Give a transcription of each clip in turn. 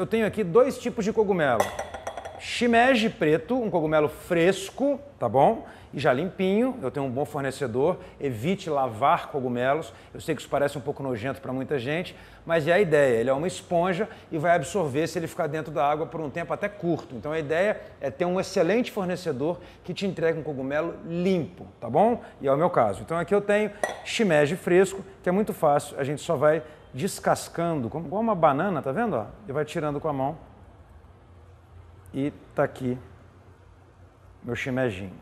eu tenho aqui dois tipos de cogumelo shimeji preto, um cogumelo fresco, tá bom? E já limpinho, eu tenho um bom fornecedor, evite lavar cogumelos. Eu sei que isso parece um pouco nojento para muita gente, mas é a ideia. Ele é uma esponja e vai absorver se ele ficar dentro da água por um tempo até curto. Então a ideia é ter um excelente fornecedor que te entregue um cogumelo limpo, tá bom? E é o meu caso. Então aqui eu tenho shimeji fresco, que é muito fácil, a gente só vai descascando, como uma banana, tá vendo? E vai tirando com a mão e tá aqui meu chimejinho.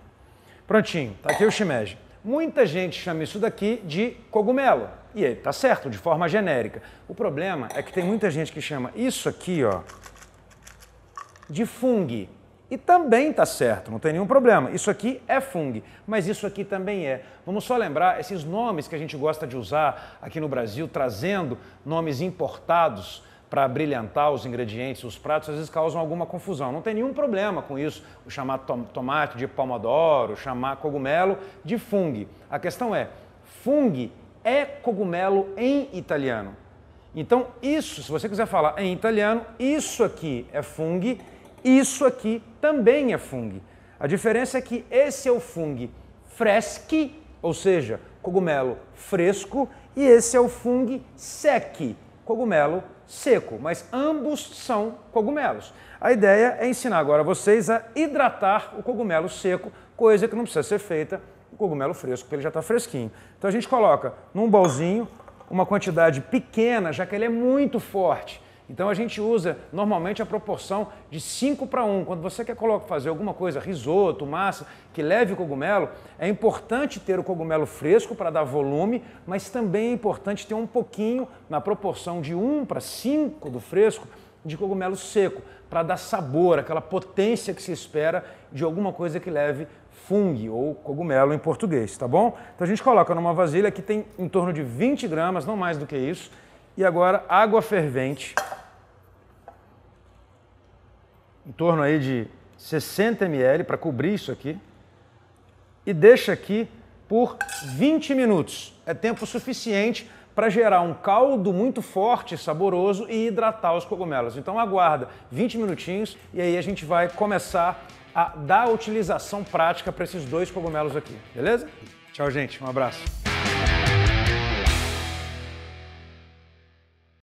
Prontinho, tá aqui o shimeji. Muita gente chama isso daqui de cogumelo. E aí, tá certo, de forma genérica. O problema é que tem muita gente que chama isso aqui, ó, de fungo. E também tá certo, não tem nenhum problema. Isso aqui é fungo, mas isso aqui também é. Vamos só lembrar esses nomes que a gente gosta de usar aqui no Brasil, trazendo nomes importados para brilhantar os ingredientes, os pratos, às vezes causam alguma confusão. Não tem nenhum problema com isso, o chamar tomate de pomodoro, chamar cogumelo de fungo. A questão é, fungo é cogumelo em italiano. Então, isso, se você quiser falar em italiano, isso aqui é fungo, isso aqui também é fungo. A diferença é que esse é o fungo freschi, ou seja, cogumelo fresco, e esse é o fungo secchi, cogumelo seco, mas ambos são cogumelos. A ideia é ensinar agora vocês a hidratar o cogumelo seco, coisa que não precisa ser feita o cogumelo fresco, porque ele já está fresquinho. Então a gente coloca num bolzinho uma quantidade pequena, já que ele é muito forte. Então a gente usa normalmente a proporção de 5 para 1. Quando você quer fazer alguma coisa, risoto, massa, que leve cogumelo, é importante ter o cogumelo fresco para dar volume, mas também é importante ter um pouquinho, na proporção de 1 para 5 do fresco, de cogumelo seco, para dar sabor, aquela potência que se espera de alguma coisa que leve fungo ou cogumelo em português, tá bom? Então a gente coloca numa vasilha que tem em torno de 20 gramas, não mais do que isso. E agora água fervente em torno aí de 60 ml para cobrir isso aqui e deixa aqui por 20 minutos. É tempo suficiente para gerar um caldo muito forte, saboroso e hidratar os cogumelos. Então aguarda 20 minutinhos e aí a gente vai começar a dar utilização prática para esses dois cogumelos aqui, beleza? Tchau, gente. Um abraço.